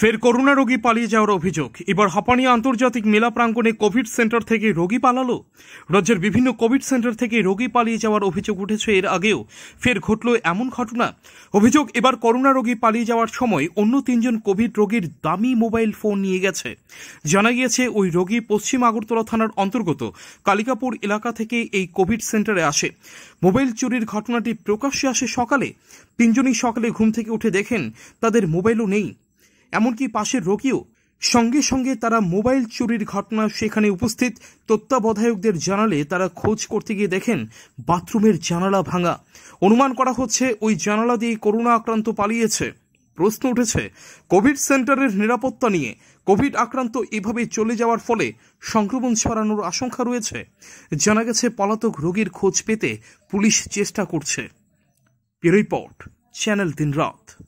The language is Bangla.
ফের করোনা রোগী পালিয়ে যাওয়ার অভিযোগ এবার হাপানিয়া আন্তর্জাতিক মেলা প্রাঙ্গণে কোভিড সেন্টার থেকে রোগী পালালো রাজ্যের বিভিন্ন কোভিড সেন্টার থেকে রোগী পালিয়ে যাওয়ার অভিযোগ উঠেছে এর আগেও ফের ঘটল এমন ঘটনা অভিযোগ এবার করোনা রোগী পালিয়ে যাওয়ার সময় অন্য তিনজন কোভিড রোগীর দামি মোবাইল ফোন নিয়ে গেছে জানা গিয়েছে ওই রোগী পশ্চিম আগরতলা থানার অন্তর্গত কালিকাপুর এলাকা থেকে এই কোভিড সেন্টারে আসে মোবাইল চুরির ঘটনাটি প্রকাশ্যে আসে সকালে তিনজনই সকালে ঘুম থেকে উঠে দেখেন তাদের মোবাইলও নেই এমনকি পাশের রোগীও সঙ্গে সঙ্গে তারা মোবাইল চুরির ঘটনা সেখানে উপস্থিত তত্ত্বাবধায়কদের জানালে তারা খোঁজ করতে গিয়ে দেখেন বাথরুমের জানালা ভাঙা অনুমান করা হচ্ছে ওই জানালা দিয়ে করোনা আক্রান্ত পালিয়েছে প্রশ্ন উঠেছে কোভিড সেন্টারের নিরাপত্তা নিয়ে কোভিড আক্রান্ত এভাবে চলে যাওয়ার ফলে সংক্রমণ ছড়ানোর আশঙ্কা রয়েছে জানা গেছে পলাতক রোগীর খোঁজ পেতে পুলিশ চেষ্টা করছে রিপোর্ট চ্যানেল দিন রাত